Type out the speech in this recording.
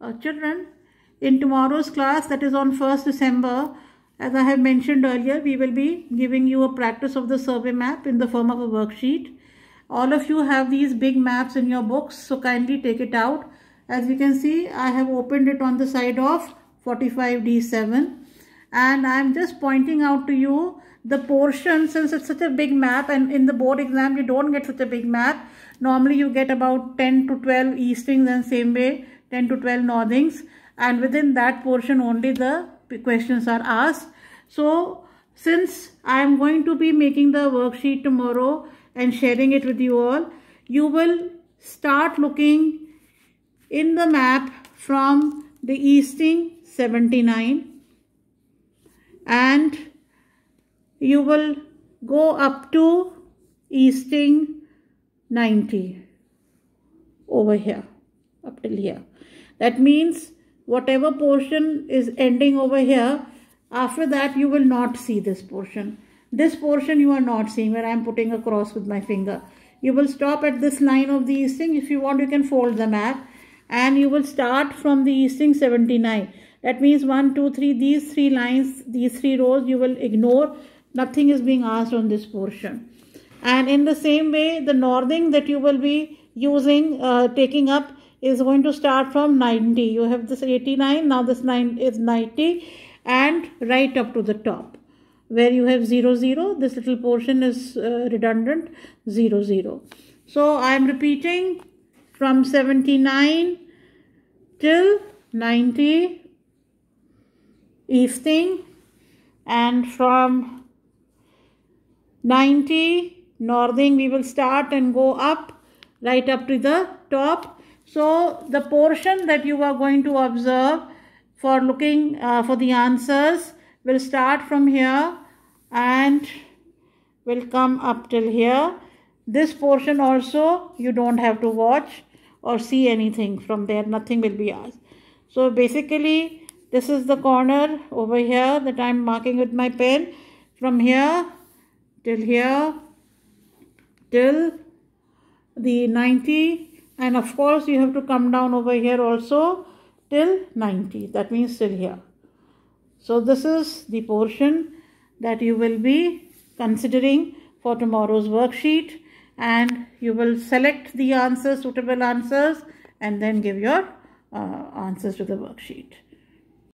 uh, children, in tomorrow's class, that is on 1st December, as I have mentioned earlier, we will be giving you a practice of the survey map in the form of a worksheet. All of you have these big maps in your books, so kindly take it out. As you can see, I have opened it on the side of 45D7 and I am just pointing out to you the portion since it's such a big map and in the board exam you don't get such a big map normally you get about 10 to 12 eastings and same way 10 to 12 northings and within that portion only the questions are asked. So since I am going to be making the worksheet tomorrow and sharing it with you all, you will start looking in the map from the Easting 79 and you will go up to Easting 90 over here up till here. That means whatever portion is ending over here, after that you will not see this portion. This portion you are not seeing where I am putting a cross with my finger. You will stop at this line of the easting. If you want, you can fold the map. And you will start from the easting 79. That means 1, 2, 3, these three lines, these three rows you will ignore. Nothing is being asked on this portion. And in the same way, the northing that you will be using, uh, taking up is going to start from 90 you have this 89 now this 9 is 90 and right up to the top where you have 0 0 this little portion is uh, redundant 0 0 so i am repeating from 79 till 90 easting and from 90 northing we will start and go up right up to the top so the portion that you are going to observe for looking uh, for the answers will start from here and will come up till here. This portion also you don't have to watch or see anything from there. Nothing will be asked. So basically this is the corner over here that I'm marking with my pen. From here till here till the 90 and of course you have to come down over here also till 90 that means till here so this is the portion that you will be considering for tomorrow's worksheet and you will select the answers suitable answers and then give your uh, answers to the worksheet